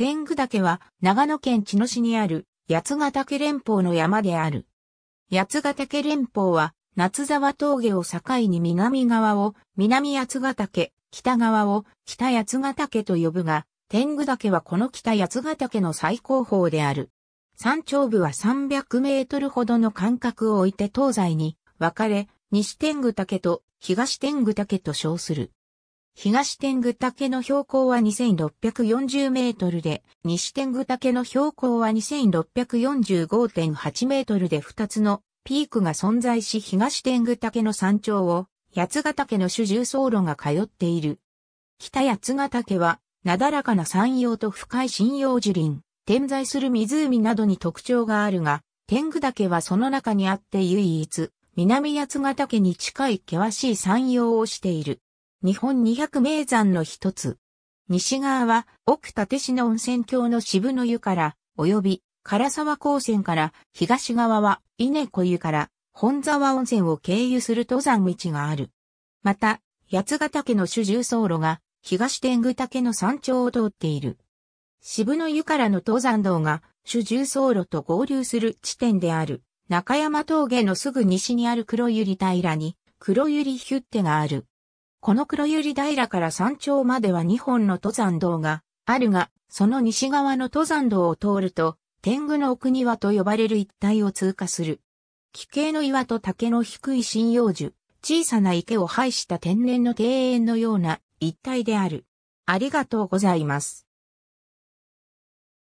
天狗岳は長野県茅野市にある八ヶ岳連峰の山である。八ヶ岳連峰は夏沢峠を境に南側を南八ヶ岳、北側を北八ヶ岳と呼ぶが、天狗岳はこの北八ヶ岳の最高峰である。山頂部は300メートルほどの間隔を置いて東西に分かれ、西天狗岳と東天狗岳と称する。東天狗岳の標高は2640メートルで、西天狗岳の標高は2645.8メートルで2つのピークが存在し東天狗岳の山頂を八ヶ岳の主重走路が通っている。北八ヶ岳は、なだらかな山陽と深い針葉樹林、点在する湖などに特徴があるが、天狗岳はその中にあって唯一、南八ヶ岳に近い険しい山陽をしている。日本二百名山の一つ。西側は奥立市の温泉郷の渋の湯から、及び唐沢高専から、東側は稲子湯から、本沢温泉を経由する登山道がある。また、八ヶ岳の主従走路が、東天狗岳の山頂を通っている。渋の湯からの登山道が、主従走路と合流する地点である、中山峠のすぐ西にある黒百合平に、黒百合ヒュッテがある。この黒百合平から山頂までは2本の登山道があるが、その西側の登山道を通ると、天狗の奥庭と呼ばれる一帯を通過する。奇形の岩と竹の低い針葉樹、小さな池を排した天然の庭園のような一帯である。ありがとうございます。